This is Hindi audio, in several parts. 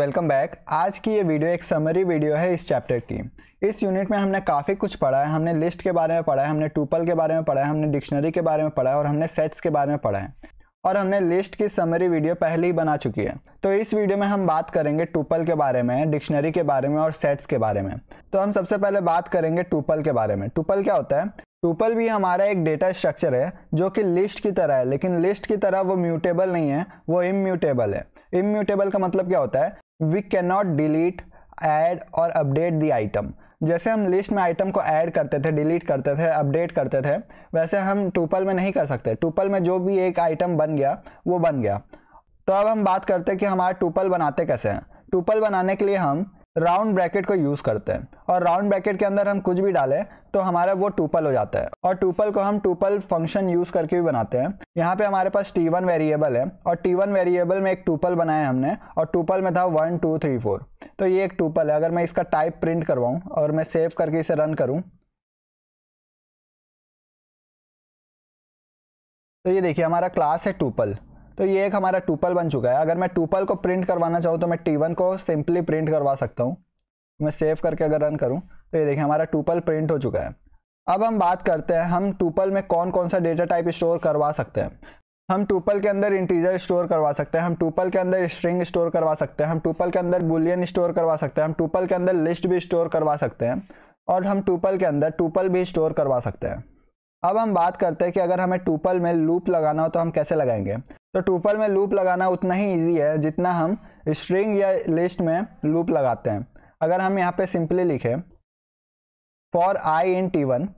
वेलकम बैक आज की ये वीडियो एक समरी वीडियो है इस चैप्टर की इस यूनिट में हमने काफ़ी कुछ पढ़ा है हमने लिस्ट के बारे में पढ़ा है हमने टूपल के बारे में पढ़ा है हमने डिक्शनरी के बारे में पढ़ा है और हमने सेट्स के बारे में पढ़ा है और हमने लिस्ट की समरी वीडियो पहले ही बना चुकी है तो इस वीडियो में हम बात करेंगे टूपल के बारे में डिक्शनरी के बारे में और सेट्स के बारे में तो हम सबसे पहले बात करेंगे टूपल के बारे में टूपल क्या होता है टूपल भी हमारा एक डेटा स्ट्रक्चर है जो कि लिस्ट की तरह है लेकिन लिस्ट की तरह वो म्यूटेबल नहीं है वो इम्यूटेबल है इम्यूटेबल का मतलब क्या होता है we can not delete add और अपडेट दी आइटम जैसे हम लिस्ट में आइटम को ऐड करते थे डिलीट करते थे अपडेट करते थे वैसे हम टूपल में नहीं कर सकते टूपल में जो भी एक आइटम बन गया वो बन गया तो अब हम बात करते हैं कि हमारा टूपल बनाते कैसे हैं टूपल बनाने के लिए हम राउंड ब्रैकेट को यूज़ करते हैं और राउंड ब्रैकेट के अंदर हम कुछ भी डालें तो हमारा वो टूपल हो जाता है और टूपल को हम टूपल फंक्शन यूज़ करके भी बनाते हैं यहाँ पे हमारे पास टी वन वेरिएबल है और टी वन वेरिएबल में एक टूपल बनाया हमने और टूपल में था वन टू थ्री फोर तो ये एक टूपल है अगर मैं इसका टाइप प्रिंट करवाऊँ और मैं सेव करके इसे रन करूँ तो ये देखिए हमारा क्लास है टूपल तो ये एक हमारा टूपल बन चुका है अगर मैं टूपल को प्रिंट करवाना चाहूँ तो मैं टी को सिंपली प्रिंट करवा सकता हूँ मैं सेव करके अगर रन करूँ तो ये देखिए हमारा टूपल प्रिंट हो चुका है अब हम बात करते हैं हम टूपल में कौन कौन सा डेटा टाइप स्टोर करवा सकते हैं हम टूपल के अंदर इंटीजर स्टोर करवा सकते हैं हम टूपल के अंदर स्ट्रिंग स्टोर करवा सकते हैं हम टूपल के अंदर बुलियन स्टोर करवा सकते हैं हम टूपल के अंदर लिस्ट भी स्टोर करवा सकते हैं और हम टूपल के अंदर टूपल भी स्टोर करवा सकते हैं अब हम बात करते हैं कि अगर हमें टूपल में लूप लगाना हो तो हम कैसे लगाएंगे तो टूपल में लूप लगाना उतना ही ईजी है जितना हम स्ट्रिंग या लिस्ट में लूप लगाते हैं अगर हम यहाँ पर सिंपली लिखें for I in T one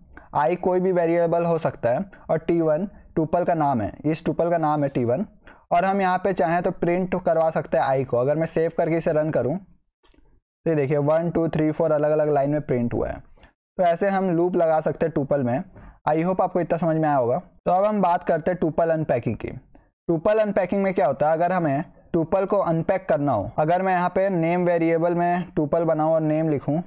I कोई भी वेरिएबल हो सकता है और टी वन टूपल का नाम है इस टूपल का नाम है टी वन और हम यहाँ पे चाहें तो प्रिंट करवा सकते हैं आई को अगर मैं सेव करके इसे रन करूँ तो ये देखिए वन टू थ्री फोर अलग अलग लाइन में प्रिंट हुआ है तो ऐसे हम लूप लगा सकते हैं टूपल में आई होप आपको इतना समझ में आया होगा तो अब हम बात करते हैं टूपल अनपैकिंग की टूपल अनपैकिंग में क्या होता है अगर हमें टूपल को अनपैक करना हो अगर मैं यहाँ पे नेम वेरिएबल में टूपल बनाऊँ और नेम लिखूँ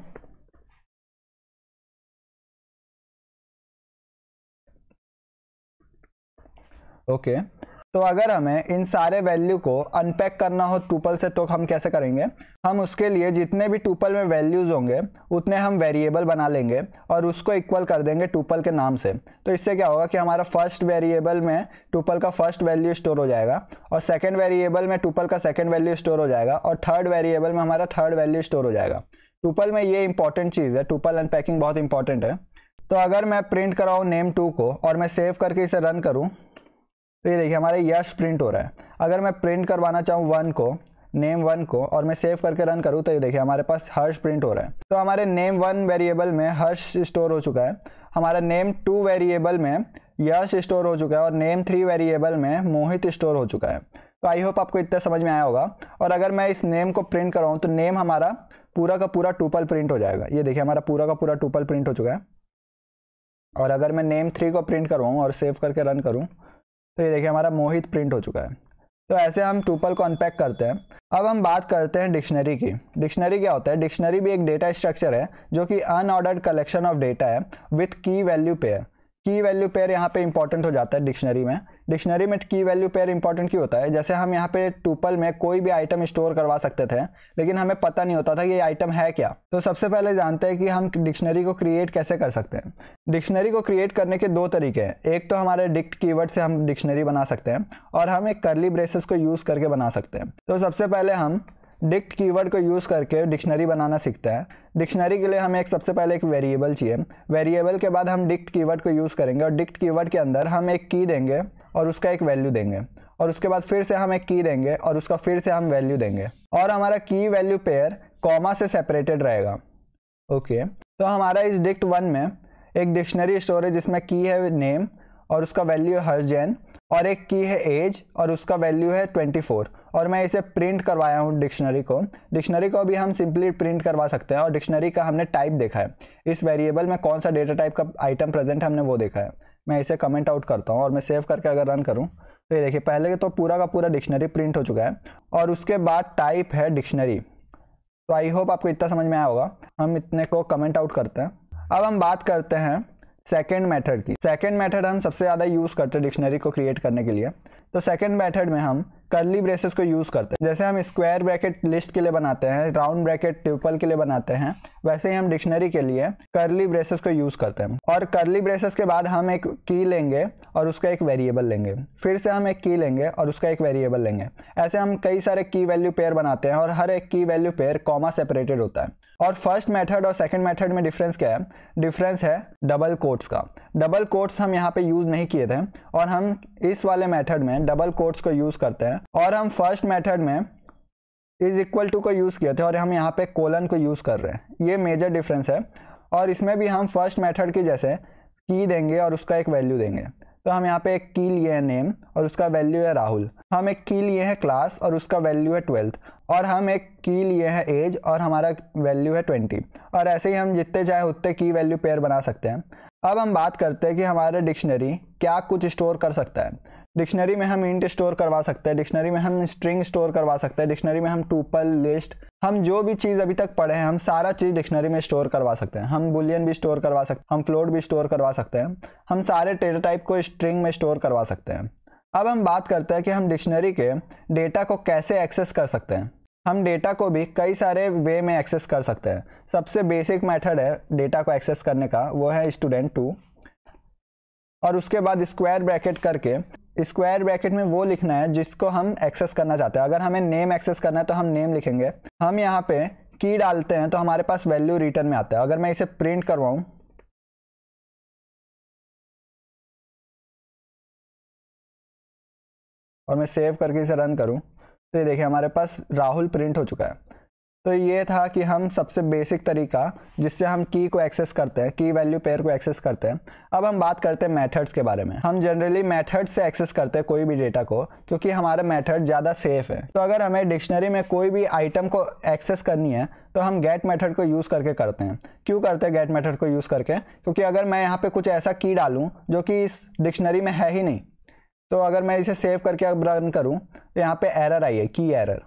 ओके okay. तो अगर हमें इन सारे वैल्यू को अनपैक करना हो टूपल से तो हम कैसे करेंगे हम उसके लिए जितने भी टूपल में वैल्यूज़ होंगे उतने हम वेरिएबल बना लेंगे और उसको इक्वल कर देंगे टूपल के नाम से तो इससे क्या होगा कि हमारा फर्स्ट वेरिएबल में टूपल का फर्स्ट वैल्यू स्टोर हो जाएगा और सेकेंड वेरिएबल में टूपल का सेकेंड वैल्यू स्टोर हो जाएगा और थर्ड वेरिएबल में हमारा थर्ड वैल्यू स्टोर हो जाएगा टूपल में ये इंपॉर्टेंट चीज़ है टूपल अनपैकिंग बहुत इंपॉर्टेंट है तो अगर मैं प्रिंट कराऊँ नेम टू को और मैं सेव करके इसे रन करूँ तो ये देखिए हमारा यश प्रिंट हो रहा है अगर मैं प्रिंट करवाना चाहूँ वन को नेम वन को और मैं सेव करके रन करूँ तो ये देखिए हमारे पास हर्ष प्रिंट हो रहा है तो हमारे नेम वन वेरिएबल में हर्ष स्टोर हो चुका है हमारा नेम टू वेरिएबल में यश स्टोर हो चुका है और नेम थ्री वेरिएबल में मोहित स्टोर हो चुका है तो आई होप आपको इतना समझ में आया होगा और अगर मैं इस नेम को प्रिंट करवाऊँ तो नेम हमारा पूरा का पूरा टूपल प्रिंट हो जाएगा ये देखिए हमारा पूरा का पूरा टूपल प्रिंट हो चुका है और अगर मैं नेम थ्री को प्रिंट करवाऊँ और सेव करके रन करूँ तो ये देखिए हमारा मोहित प्रिंट हो चुका है तो ऐसे हम टूपल को अनपैक करते हैं अब हम बात करते हैं डिक्शनरी की डिक्शनरी क्या होता है डिक्शनरी भी एक डेटा स्ट्रक्चर है जो कि अनऑर्डर्ड कलेक्शन ऑफ डेटा है with key value pair key value pair यहाँ पे इंपॉर्टेंट हो जाता है डिक्शनरी में डिक्शनरी में की वैल्यू पेयर इंपॉर्टेंट क्यों होता है जैसे हम यहाँ पे टूपल में कोई भी आइटम स्टोर करवा सकते थे लेकिन हमें पता नहीं होता था कि ये आइटम है क्या तो सबसे पहले जानते हैं कि हम डिक्शनरी को क्रिएट कैसे कर सकते हैं डिक्शनरी को क्रिएट करने के दो तरीके हैं एक तो हमारे डिक्ट कीवर्ड से हम डिक्शनरी बना सकते हैं और हम एक करली ब्रेसेस को यूज़ करके बना सकते हैं तो सबसे पहले हम डिक्ट कीवर्ड को यूज़ करके डिक्शनरी बनाना सीखते हैं डिक्शनरी के लिए हमें एक सबसे पहले एक वेरिएबल चाहिए वेरिएबल के बाद हम डिक्ट कीवर्ड को यूज़ करेंगे और डिक्ट कीवर्ड के अंदर हम एक की देंगे और उसका एक वैल्यू देंगे और उसके बाद फिर से हम एक की देंगे और उसका फिर से हम वैल्यू देंगे और हमारा की वैल्यू पेयर कॉमा से सेपरेटेड रहेगा ओके तो हमारा इस डिक्ट वन में एक डिक्शनरी स्टोर है जिसमें की है नेम और उसका वैल्यू है हर जैन और एक की है एज और उसका वैल्यू है ट्वेंटी फोर और मैं इसे प्रिंट करवाया हूँ डिक्शनरी को डिक्शनरी को भी हम सिंपली प्रिंट करवा सकते हैं और डिक्शनरी का हमने टाइप देखा है इस वेरिएबल में कौन सा डेटा टाइप का आइटम प्रेजेंट हमने वो देखा है मैं इसे कमेंट आउट करता हूँ और मैं सेव करके अगर रन करूँ तो ये देखिए पहले तो पूरा का पूरा डिक्शनरी प्रिंट हो चुका है और उसके बाद टाइप है डिक्शनरी तो आई होप आपको इतना समझ में आया होगा हम इतने को कमेंट आउट करते हैं अब हम बात करते हैं सेकेंड मेथड की सेकेंड मेथड हम सबसे ज़्यादा यूज़ करते हैं डिक्शनरी को क्रिएट करने के लिए तो सेकेंड मेथड में हम कर्ली ब्रेसेस को यूज़ करते हैं जैसे हम स्क्वायर ब्रैकेट लिस्ट के लिए बनाते हैं राउंड ब्रैकेट ट्रिपल के लिए बनाते हैं वैसे ही हम डिक्शनरी के लिए कर्ली ब्रेसेस को यूज़ करते हैं और कर्ली ब्रेसेस के बाद हम एक की लेंगे और उसका एक वेरिएबल लेंगे फिर से हम एक की लेंगे और उसका एक वेरिएबल लेंगे ऐसे हम कई सारे की वैल्यू पेयर बनाते हैं और हर एक की वैल्यू पेयर कॉमा सेपरेटेड होता है और फर्स्ट मेथड और सेकंड मेथड में डिफरेंस क्या है डिफरेंस है डबल कोट्स का डबल कोट्स हम यहाँ पे यूज़ नहीं किए थे और हम इस वाले मेथड में डबल कोट्स को यूज़ करते हैं और हम फर्स्ट मेथड में इज इक्वल टू को यूज़ किए थे और हम यहाँ पे कोलन को यूज़ कर रहे हैं ये मेजर डिफरेंस है और इसमें भी हम फर्स्ट मेथड की जैसे की देंगे और उसका एक वैल्यू देंगे तो हम यहाँ पे एक की लिए हैं नेम और उसका वैल्यू है राहुल हम एक की लिए हैं क्लास और उसका वैल्यू है ट्वेल्थ और हम एक की लिए हैं एज और हमारा वैल्यू है ट्वेंटी और ऐसे ही हम जितने चाहे उतने की वैल्यू पेयर बना सकते हैं अब हम बात करते हैं कि हमारे डिक्शनरी क्या कुछ स्टोर कर सकता है डिक्शनरी में हम इंट स्टोर करवा सकते हैं डिक्शनरी में हम स्ट्रिंग स्टोर करवा सकते हैं डिक्शनरी में हम टूपल लिस्ट हम जो भी चीज़ अभी तक पढ़े हैं हम सारा चीज़ डिक्शनरी में स्टोर करवा सकते हैं हम बुलियन भी स्टोर करवा सकते हैं हम फ्लोट भी स्टोर करवा सकते हैं हम सारे डेटा टाइप को स्ट्रिंग में स्टोर करवा सकते हैं अब हम बात करते हैं कि हम डिक्शनरी के डेटा को कैसे एक्सेस कर सकते हैं हम डेटा को भी कई सारे वे में एक्सेस कर सकते हैं सबसे बेसिक मेथड है डेटा को एक्सेस करने का वो है स्टूडेंट टू और उसके बाद स्क्वायर ब्रैकेट करके स्क्वायर ब्रैकेट में वो लिखना है जिसको हम एक्सेस करना चाहते हैं अगर हमें नेम एक्सेस करना है तो हम नेम लिखेंगे हम यहाँ पे की डालते हैं तो हमारे पास वैल्यू रिटर्न में आता है अगर मैं इसे प्रिंट करवाऊँ और मैं सेव करके इसे रन करूँ तो ये देखिए हमारे पास राहुल प्रिंट हो चुका है तो ये था कि हम सबसे बेसिक तरीका जिससे हम की को एक्सेस करते हैं की वैल्यू पेयर को एक्सेस करते हैं अब हम बात करते हैं मेथड्स के बारे में हम जनरली मेथड्स से एक्सेस करते हैं कोई भी डेटा को क्योंकि हमारे मेथड ज़्यादा सेफ है तो अगर हमें डिक्शनरी में कोई भी आइटम को एक्सेस करनी है तो हम गेट मेथड को यूज़ करके करते हैं क्यों करते हैं गेट मेथड को यूज़ करके क्योंकि अगर मैं यहाँ पर कुछ ऐसा की डालूँ जो कि इस डिक्शनरी में है ही नहीं तो अगर मैं इसे सेव करके अब रन करूँ तो यहाँ पर एरर आई है की एरर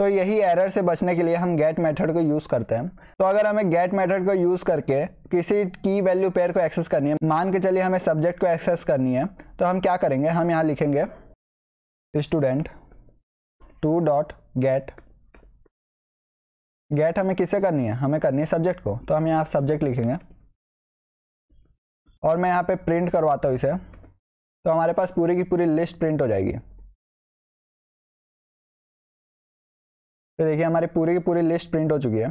तो यही एरर से बचने के लिए हम गेट मेथड को यूज़ करते हैं तो अगर हमें गेट मेथड को यूज़ करके किसी की वैल्यू पेयर को एक्सेस करनी है मान के चलिए हमें सब्जेक्ट को एक्सेस करनी है तो हम क्या करेंगे हम यहाँ लिखेंगे student two dot get get हमें किसे करनी है हमें करनी है सब्जेक्ट को तो हम यहाँ सब्जेक्ट लिखेंगे और मैं यहाँ पे प्रिंट करवाता हूँ इसे तो हमारे पास पूरी की पूरी लिस्ट प्रिंट हो जाएगी तो देखिए हमारी पूरी की पूरी लिस्ट प्रिंट हो चुकी है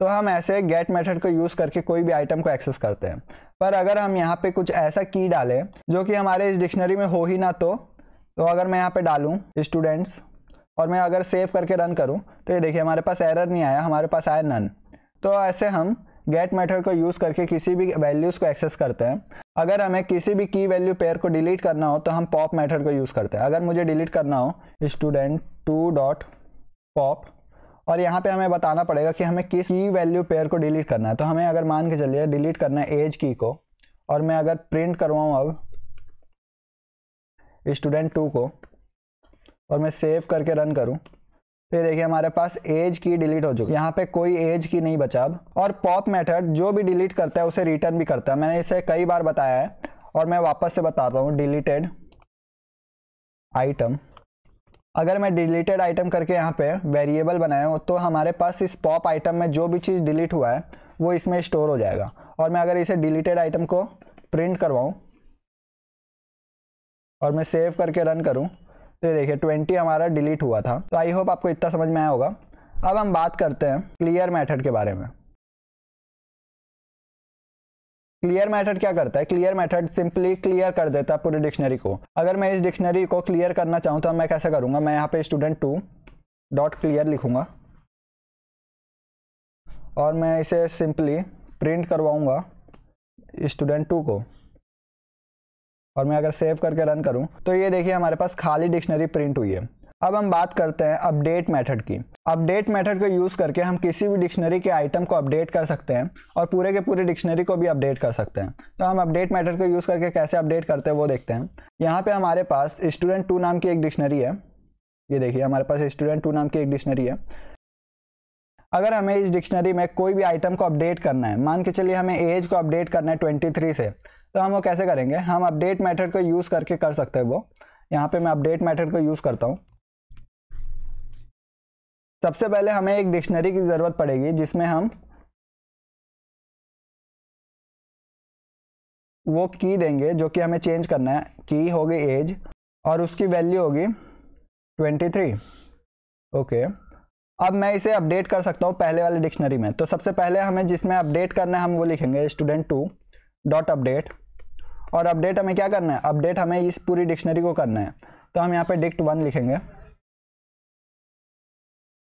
तो हम ऐसे गेट मेथड को यूज़ करके कोई भी आइटम को एक्सेस करते हैं पर अगर हम यहाँ पे कुछ ऐसा की डालें जो कि हमारे इस डिक्शनरी में हो ही ना तो तो अगर मैं यहाँ पे डालूँ स्टूडेंट्स और मैं अगर सेव करके रन करूँ तो ये देखिए हमारे पास एरर नहीं आया हमारे पास आया नन तो ऐसे हम गेट मेथड को यूज़ करके किसी भी वैल्यूज़ को एक्सेस करते हैं अगर हमें किसी भी की वैल्यू पेयर को डिलीट करना हो तो हम पॉप मेथड को यूज़ करते हैं अगर मुझे डिलीट करना हो स्टूडेंट टू डॉट पॉप और यहाँ पे हमें बताना पड़ेगा कि हमें किस की वैल्यू पेयर को डिलीट करना है तो हमें अगर मान के चलिए डिलीट करना है एज की को और मैं अगर प्रिंट करवाऊँ अब स्टूडेंट टू को और मैं सेव करके रन करूँ फिर देखिए हमारे पास एज की डिलीट हो चुकी है यहाँ पे कोई एज की नहीं बचा अब और पॉप मेथड जो भी डिलीट करता है उसे रिटर्न भी करता है मैंने इसे कई बार बताया है और मैं वापस से बताता हूँ डिलीटेड आइटम अगर मैं डिलीटेड आइटम करके यहाँ पे वेरिएबल बनाया हूँ तो हमारे पास इस पॉप आइटम में जो भी चीज़ डिलीट हुआ है वो इसमें स्टोर हो जाएगा और मैं अगर इसे डिलीटेड आइटम को प्रिंट करवाऊँ और मैं सेव करके रन करूँ तो ये देखिए ट्वेंटी हमारा डिलीट हुआ था तो आई होप आपको इतना समझ में आया होगा अब हम बात करते हैं क्लियर मैथड के बारे में क्लियर मेथड क्या करता है क्लियर मेथड सिंपली क्लियर कर देता है पूरी डिक्शनरी को अगर मैं इस डिक्शनरी को क्लियर करना चाहूँ तो मैं कैसे करूँगा मैं यहाँ पे स्टूडेंट टू डॉट क्लियर लिखूँगा और मैं इसे सिंपली प्रिंट करवाऊँगा स्टूडेंट टू को और मैं अगर सेव करके रन करूँ तो ये देखिए हमारे पास खाली डिक्शनरी प्रिंट हुई है अब हम बात करते हैं अपडेट मेथड की अपडेट मेथड का यूज़ करके हम किसी भी डिक्शनरी के आइटम को अपडेट कर सकते हैं और पूरे के पूरे डिक्शनरी को भी अपडेट कर सकते हैं तो हम अपडेट मेथड का यूज़ करके कैसे अपडेट करते हैं वो देखते हैं यहाँ पे हमारे पास स्टूडेंट टू नाम की एक डिक्शनरी है ये देखिए हमारे पास स्टूडेंट टू नाम की एक डिक्शनरी है अगर हमें इस डिक्शनरी में कोई भी आइटम को अपडेट करना है मान के चलिए हमें एज को अपडेट करना है ट्वेंटी थ्री से तो हम वो कैसे करेंगे हम अपडेट मैथड को यूज़ करके कर सकते हैं वो यहाँ पे मैं अपडेट मैथड को यूज़ करता हूँ सबसे पहले हमें एक डिक्शनरी की ज़रूरत पड़ेगी जिसमें हम वो की देंगे जो कि हमें चेंज करना है की होगी एज और उसकी वैल्यू होगी 23 ओके अब मैं इसे अपडेट कर सकता हूँ पहले वाले डिक्शनरी में तो सबसे पहले हमें जिसमें अपडेट करना है हम वो लिखेंगे स्टूडेंट टू डॉट अपडेट और अपडेट हमें क्या करना है अपडेट हमें इस पूरी डिक्शनरी को करना है तो हम यहाँ पे डिक्ट वन लिखेंगे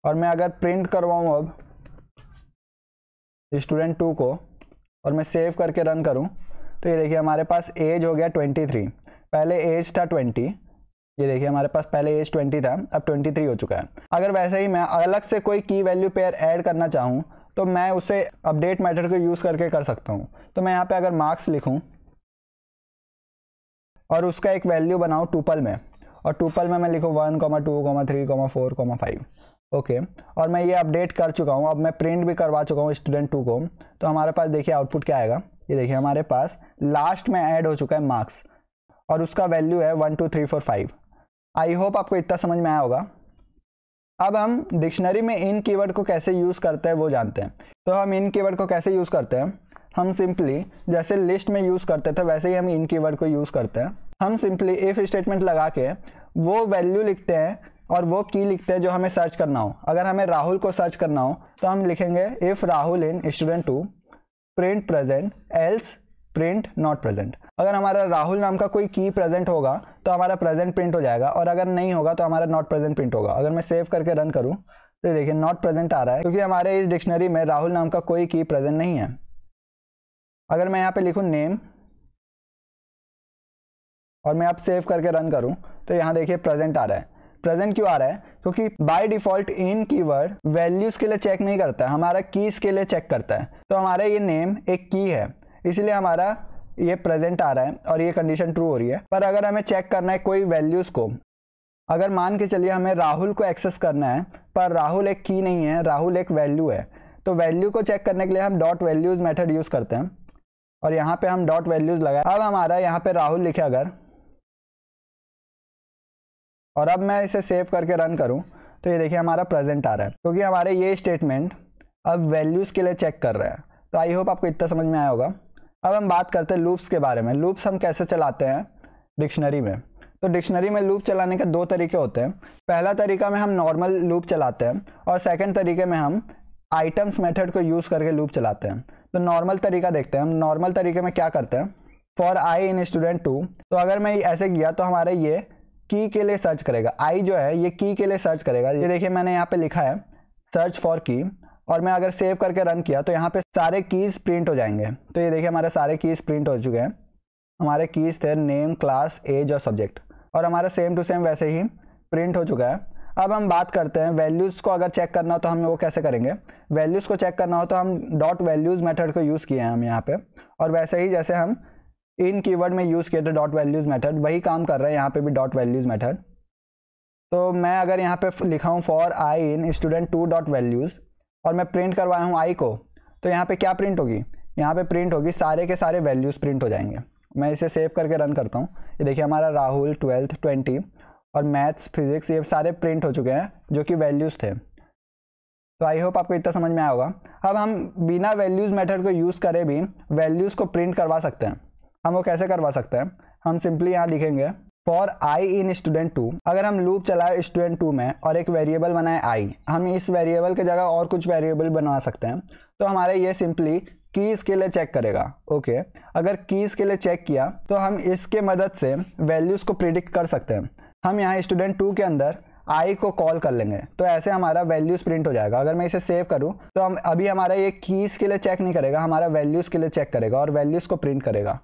और मैं अगर प्रिंट करवाऊँ अब स्टूडेंट टू को और मैं सेव करके रन करूँ तो ये देखिए हमारे पास एज हो गया ट्वेंटी थ्री पहले एज था ट्वेंटी ये देखिए हमारे पास पहले एज ट्वेंटी था अब ट्वेंटी थ्री हो चुका है अगर वैसे ही मैं अलग से कोई की वैल्यू पेयर ऐड करना चाहूँ तो मैं उसे अपडेट मेथड को यूज़ करके कर सकता हूँ तो मैं यहाँ पे अगर मार्क्स लिखूँ और उसका एक वैल्यू बनाऊँ टूपल में और टूपल में मैं लिखूँ one comma two comma three comma four comma five okay okay. और मैं ये अपडेट कर चुका हूँ अब मैं प्रिंट भी करवा चुका हूँ स्टूडेंट टू को तो हमारे पास देखिए आउटपुट क्या आएगा ये देखिए हमारे पास लास्ट में ऐड हो चुका है मार्क्स और उसका वैल्यू है one two three four five I hope आपको इतना समझ में आया होगा अब हम डिक्शनरी में इन कीवर्ड को कैसे यूज़ करते हैं वो जानते हैं तो हम इन कीवर्ड को कैसे यूज़ करते हैं हम सिंपली जैसे लिस्ट में यूज़ करते थे वैसे ही हम इन कीवर्ड को यूज़ करते हैं हम सिंपली इफ़ स्टेटमेंट लगा के वो वैल्यू लिखते हैं और वो की लिखते हैं जो हमें सर्च करना हो अगर हमें राहुल को सर्च करना हो तो हम लिखेंगे if Rahul in student two print present else print not present अगर हमारा राहुल नाम का कोई की प्रेजेंट होगा तो हमारा प्रेजेंट प्रिंट हो जाएगा और अगर नहीं होगा तो हमारा नॉट प्रेजेंट प्रिंट होगा अगर मैं सेव करके रन करूँ तो देखिए नॉट प्रेजेंट आ रहा है क्योंकि हमारे इस डिक्शनरी में राहुल नाम का कोई की प्रेजेंट नहीं है अगर मैं यहाँ पे लिखूँ नेम और मैं आप सेव करके रन करूँ तो यहाँ देखिए प्रेजेंट आ रहा है प्रेजेंट क्यों आ रहा है क्योंकि by default in keyword values के लिए चेक नहीं करता है हमारा कीज के लिए चेक करता है तो हमारा ये नेम एक की है इसलिए हमारा ये प्रेजेंट आ रहा है और ये कंडीशन ट्रू हो रही है पर अगर हमें चेक करना है कोई वैल्यूज़ को अगर मान के चलिए हमें राहुल को एक्सेस करना है पर राहुल एक की नहीं है राहुल एक वैल्यू है तो वैल्यू को चेक करने के लिए हम डॉट वैल्यूज़ मेथड यूज़ करते हैं और यहाँ पे हम डॉट वैल्यूज़ लगाए अब हमारा यहाँ पे राहुल लिखे अगर और अब मैं इसे सेव करके रन करूँ तो ये देखिए हमारा प्रेजेंट आ रहा है क्योंकि हमारे ये स्टेटमेंट अब वैल्यूज़ के लिए चेक कर रहे हैं तो आई होप आपको इतना समझ में आया होगा अब हम बात करते हैं लूप्स के बारे में लूप्स हम कैसे चलाते हैं डिक्शनरी में तो डिक्शनरी में लूप चलाने के दो तरीके होते हैं पहला तरीका में हम नॉर्मल लूप चलाते हैं और सेकंड तरीके में हम आइटम्स मेथड को यूज़ करके लूप चलाते हैं तो नॉर्मल तरीका देखते हैं हम नॉर्मल तरीके में क्या करते हैं for I in student two तो अगर मैं ऐसे किया तो हमारे ये की के लिए सर्च करेगा आई जो है ये की के लिए सर्च करेगा ये देखिए मैंने यहाँ पे लिखा है सर्च फॉर की और मैं अगर सेव करके रन किया तो यहाँ पे सारे कीज़ प्रिंट हो जाएंगे तो ये देखिए हमारे सारे कीज़ प्रिंट हो चुके हैं हमारे कीज़ थे नेम क्लास एज और सब्जेक्ट और हमारा सेम टू सेम वैसे ही प्रिंट हो चुका है अब हम बात करते हैं वैल्यूज़ को अगर चेक करना हो तो हम वो कैसे करेंगे वैल्यूज़ को चेक करना हो तो हम डॉट वैल्यूज़ मेथड को यूज़ किए हैं हम यहाँ पे और वैसे ही जैसे हम इन कीवर्ड में यूज़ किए थे डॉट वैल्यूज़ मैथड वही काम कर रहा है यहाँ पे भी डॉट वैल्यूज़ मैथड तो मैं अगर यहाँ पे लिखा हूँ for I in student two dot values और मैं प्रिंट करवाया हूँ आई को तो यहाँ पे क्या प्रिंट होगी यहाँ पे प्रिंट होगी सारे के सारे वैल्यूज़ प्रिंट हो जाएंगे मैं इसे सेव करके रन करता हूँ ये देखिए हमारा राहुल ट्वेल्थ ट्वेंटी और मैथ्स फिजिक्स ये सारे प्रिंट हो चुके हैं जो कि वैल्यूज़ थे तो आई होप आपको इतना समझ में आया होगा अब हम बिना वैल्यूज़ मेथड को यूज़ करें भी वैल्यूज़ को प्रिंट करवा सकते हैं हम वो कैसे करवा सकते हैं हम सिंपली यहाँ लिखेंगे for I in student two अगर हम लूप चलाए स्टूडेंट टू में और एक वेरिएबल बनाए आई हम इस वेरिएबल के जगह और कुछ वेरिएबल बना सकते हैं तो हमारे ये सिंपली कीज़ के लिए चेक करेगा ओके अगर कीज़ के लिए चेक किया तो हम इसके मदद से वैल्यूज़ को प्रिडिक्ट कर सकते हैं हम यहाँ स्टूडेंट टू के अंदर आई को कॉल कर लेंगे तो ऐसे हमारा वैल्यूज़ प्रिंट हो जाएगा अगर मैं इसे सेव करूँ तो हम अभी हमारा ये कीज़ के लिए चेक नहीं करेगा हमारा वैल्यूज़ के लिए चेक करेगा और वैल्यूज़ को प्रिंट करेगा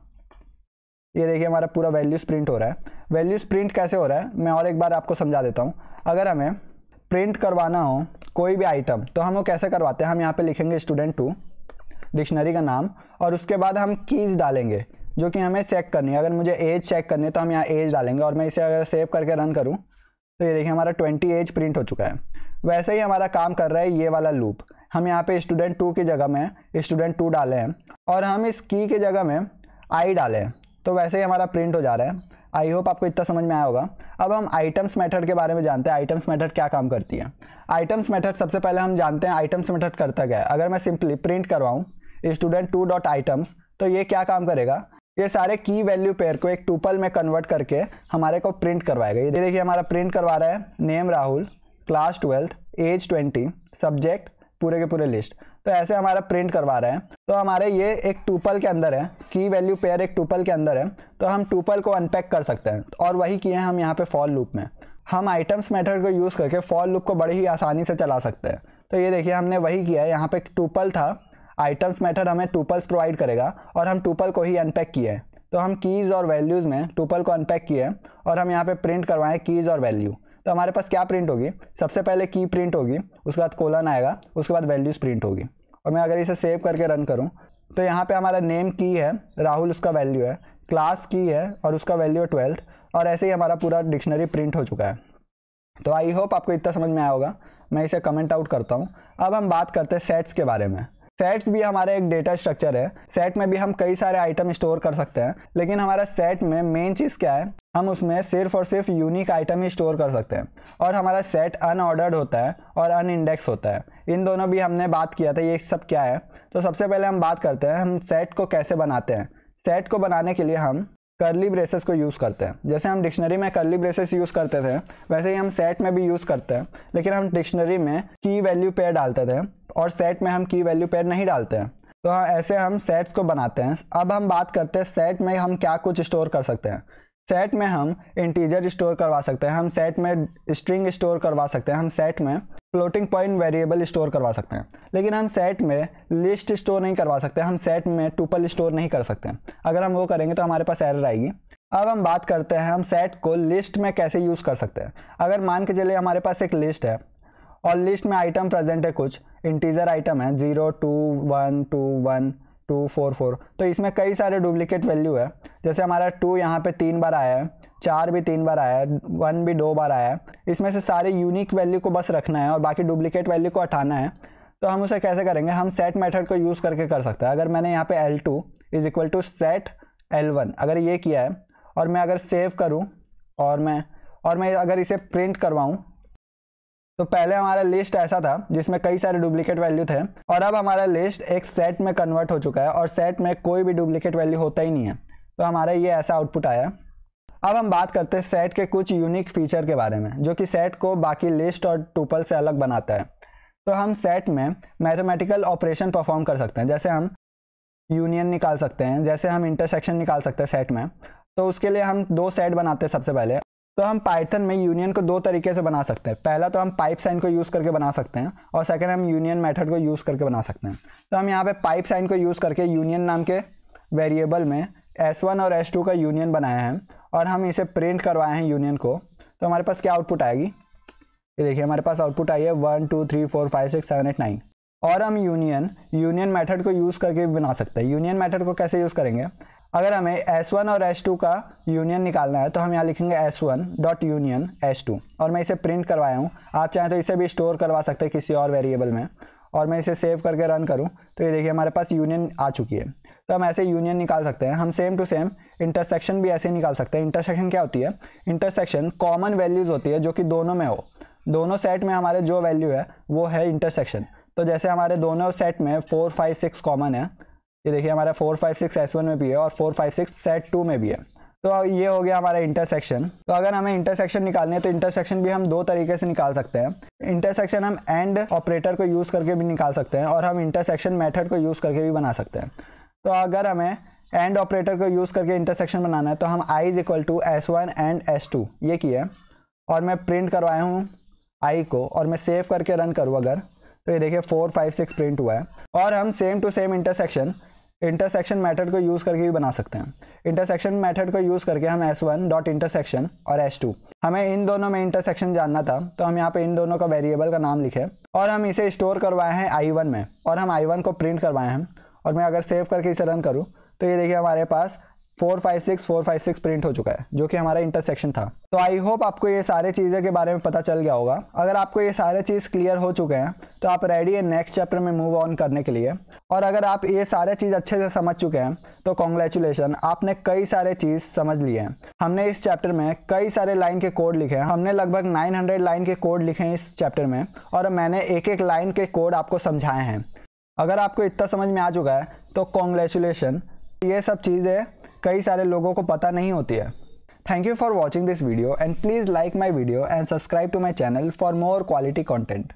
ये देखिए हमारा पूरा वैल्यूज प्रिंट हो रहा है वैल्यू प्रिंट कैसे हो रहा है मैं और एक बार आपको समझा देता हूँ अगर हमें प्रिंट करवाना हो कोई भी आइटम तो हम वो कैसे करवाते हैं हम यहाँ पे लिखेंगे स्टूडेंट टू डिक्शनरी का नाम और उसके बाद हम कीज़ डालेंगे जो कि हमें चेक करनी है अगर मुझे एज चेक करनी है तो हम यहाँ एज डालेंगे और मैं इसे अगर सेव करके रन करूँ तो ये देखिए हमारा ट्वेंटी एज प्रिंट हो चुका है वैसे ही हमारा काम कर रहा है ये वाला लूप हम यहाँ पर स्टूडेंट टू की जगह में स्टूडेंट टू डाले हैं और हम इस की की जगह में आई डाले हैं तो वैसे ही हमारा प्रिंट हो जा रहा है आई होप आपको इतना समझ में आया होगा अब हम आइटम्स मेथड के बारे में जानते हैं आइटम्स मेथड क्या काम करती है आइटम्स मेथड सबसे पहले हम जानते हैं आइटम्स मेथड करता क्या है अगर मैं सिंपली प्रिंट करवाऊँ स्टूडेंट टू डॉट आइटम्स तो ये क्या काम करेगा ये सारे की वैल्यू पेयर को एक टूपल में कन्वर्ट करके हमारे को प्रिंट करवाएगा ये देखिए हमारा प्रिंट करवा रहा है name Rahul class twelfth age twenty subject पूरे के पूरे लिस्ट तो ऐसे हमारा प्रिंट करवा रहे हैं तो हमारे ये एक टूपल के अंदर है की वैल्यू पेयर एक टूपल के अंदर है तो हम टूपल को अनपैक कर सकते हैं और वही किए हैं हम यहाँ पे फॉल लूप में हम आइटम्स मेथड को यूज़ करके फॉल लूप को बड़ी ही आसानी से चला सकते हैं तो ये देखिए हमने वही किया है यहाँ पर टूपल था आइटम्स मैथड हमें टूपल्स प्रोवाइड करेगा और हम टूपल को ही अनपैक किए हैं तो हम कीज़ और वैल्यूज़ में टूपल को अनपैक किए हैं और हम यहाँ पर प्रिंट करवाएँ कीज़ और वैल्यू तो हमारे पास क्या प्रिंट होगी सबसे पहले की प्रिंट होगी उसके बाद कोलन आएगा उसके बाद वैल्यूज़ प्रिंट होगी और मैं अगर इसे सेव करके रन करूँ तो यहाँ पर हमारा नेम की है राहुल उसका वैल्यू है क्लास की है और उसका वैल्यू है ट्वेल्थ और ऐसे ही हमारा पूरा डिक्शनरी प्रिंट हो चुका है तो आई होप आपको इतना समझ में आया होगा मैं इसे कमेंट आउट करता हूँ अब हम बात करते हैं सेट्स के बारे में सेट्स भी हमारा एक डेटा स्ट्रक्चर है सेट में भी हम कई सारे आइटम स्टोर कर सकते हैं लेकिन हमारा सेट में मेन चीज़ क्या है हम उसमें सिर्फ और सिर्फ यूनिक आइटम ही स्टोर कर सकते हैं और हमारा सेट अनऑर्डर्ड होता है और अनइंडेक्स होता है इन दोनों भी हमने बात किया था ये सब क्या है तो सबसे पहले हम बात करते हैं हम सेट को कैसे बनाते हैं सेट को बनाने के लिए हम करली ब्रेसेस को यूज़ करते हैं जैसे हम डिक्शनरी में करली ब्रेसेस यूज़ करते थे वैसे ही हम सेट में भी यूज़ करते हैं लेकिन हम डिक्शनरी में की वैल्यू पेयर डालते थे और सेट में हम की वैल्यू पेयर नहीं डालते हैं तो हाँ ऐसे हम सेट्स को बनाते हैं अब हम बात करते हैं सेट में हम क्या कुछ स्टोर कर सकते हैं सेट में हम इंटीजर स्टोर करवा सकते हैं हम सेट में स्ट्रिंग स्टोर करवा सकते हैं हम सेट में फ्लोटिंग पॉइंट वेरिएबल स्टोर करवा सकते हैं लेकिन हम सेट में लिस्ट स्टोर नहीं करवा सकते हम सेट में टूपल स्टोर नहीं कर सकते अगर हम वो करेंगे तो हमारे पास एरर आएगी अब हम बात करते हैं हम सेट को लिस्ट में कैसे यूज़ कर सकते हैं अगर मान के चलिए हमारे पास एक लिस्ट है और लिस्ट में आइटम प्रेजेंट है कुछ इंटीजर आइटम है zero two one two one two four four तो इसमें कई सारे डुप्लीकेट वैल्यू है जैसे हमारा टू यहाँ पे तीन बार आया है चार भी तीन बार आया है वन भी दो बार आया है इसमें से सारे यूनिक वैल्यू को बस रखना है और बाकी डुप्लीकेट वैल्यू को हटाना है तो हम उसे कैसे करेंगे हम सेट मेथड को यूज़ करके कर सकते हैं अगर मैंने यहाँ पे L2 two is equal to set one अगर ये किया है और मैं अगर सेव करूँ और मैं और मैं अगर इसे प्रिंट करवाऊँ तो पहले हमारा लिस्ट ऐसा था जिसमें कई सारे डुप्लीकेट वैल्यू थे और अब हमारा लिस्ट एक सेट में कन्वर्ट हो चुका है और सेट में कोई भी डुप्लीकेट वैल्यू होता ही नहीं है तो हमारा ये ऐसा आउटपुट आया अब हम बात करते हैं सेट के कुछ यूनिक फीचर के बारे में जो कि सेट को बाकी लिस्ट और टूपल से अलग बनाता है तो हम सेट में मैथमेटिकल ऑपरेशन परफॉर्म कर सकते हैं जैसे हम यूनियन निकाल सकते हैं जैसे हम इंटरसेक्शन निकाल सकते हैं सेट में तो उसके लिए हम दो सेट बनाते हैं सबसे पहले तो हम पाइथन में यूनियन को दो तरीके से बना सकते हैं पहला तो हम पाइप साइन को यूज़ करके बना सकते हैं और सेकंड हम यूनियन मेथड को यूज़ करके बना सकते हैं तो हम यहाँ पे पाइप साइन को यूज़ करके यूनियन नाम के वेरिएबल में एस वन और एस टू का यूनियन बनाया है और हम इसे प्रिंट करवाए हैं यूनियन को तो हमारे पास क्या आउटपुट आएगी ये देखिए हमारे पास आउटपुट आई है one two three four five six seven eight nine और हम यूनियन यूनियन मेथड को यूज़ करके भी बना सकते हैं यूनियन मेथड को कैसे यूज़ करेंगे अगर हमें S1 और S2 का यूनियन निकालना है तो हम यहाँ लिखेंगे S1 डॉट यूनियन टू और मैं इसे प्रिंट करवाया हूँ आप चाहें तो इसे भी स्टोर करवा सकते हैं किसी और वेरिएबल में और मैं इसे सेव करके रन करूँ तो ये देखिए हमारे पास यूनियन आ चुकी है तो हम ऐसे यूनियन निकाल सकते हैं हम सेम टू सेम इंटरसेक्शन भी ऐसे निकाल सकते हैं इंटरसेक्शन क्या होती है इंटरसेक्शन कॉमन वैल्यूज़ होती है जो कि दोनों में हो दोनों सेट में हमारे जो वैल्यू है वो है इंटरसेक्शन तो जैसे हमारे दोनों सेट में फोर फाइव सिक्स कॉमन है ये देखिए हमारा four five six S one में भी है और four five six set two में भी है तो ये हो गया हमारा इंटरसेक्शन तो अगर हमें इंटरसेक्शन निकालने है तो इंटरसेक्शन भी हम दो तरीके से निकाल सकते हैं इंटरसेक्शन हम एंड ऑपरेटर को यूज़ करके भी निकाल सकते हैं और हम इंटरसेक्शन मेथड को यूज़ करके भी बना सकते हैं तो अगर हमें एंड ऑपरेटर को यूज़ करके इंटरसेक्शन बनाना है तो हम I is equal to S one and S two ये किए और मैं प्रिंट करवाया हूँ आई को और मैं सेव करके रन करूँ अगर तो ये देखिए फोर फाइव सिक्स प्रिंट हुआ है और हम same to same intersection intersection method को यूज़ करके भी बना सकते हैं इंटरसेक्शन मेथड को यूज़ करके हम एस वन डॉट इंटरसेक्शन और एस टू हमें इन दोनों में इंटरसेक्शन जानना था तो हम यहाँ पे इन दोनों का वेरिएबल का नाम लिखे और हम इसे स्टोर करवाए हैं आई वन में और हम आई वन को प्रिंट करवाए हैं और मैं अगर सेव करके इसे रन करूँ तो ये देखिए हमारे पास four five six four five six print हो चुका है जो कि हमारा इंटरसेक्शन था तो आई होप आपको ये सारे चीज़ें के बारे में पता चल गया होगा अगर आपको ये सारे चीज़ क्लियर हो चुके हैं तो आप रेडी है नेक्स्ट चैप्टर में मूव ऑन करने के लिए और अगर आप ये सारे चीज़ अच्छे से समझ चुके हैं तो कॉन्ग्रेचुलेसन आपने कई सारे चीज़ समझ लिए हैं हमने इस चैप्टर में कई सारे लाइन के कोड लिखे हैं हमने लगभग नाइन लाइन के कोड लिखे हैं इस चैप्टर में और मैंने एक एक लाइन के कोड आपको समझाए हैं अगर आपको इतना समझ में आ चुका है तो कॉन्ग्रेचुलेसन ये सब चीज़ें कई सारे लोगों को पता नहीं होती है thank you for watching this video and please like my video and subscribe to my channel for more quality content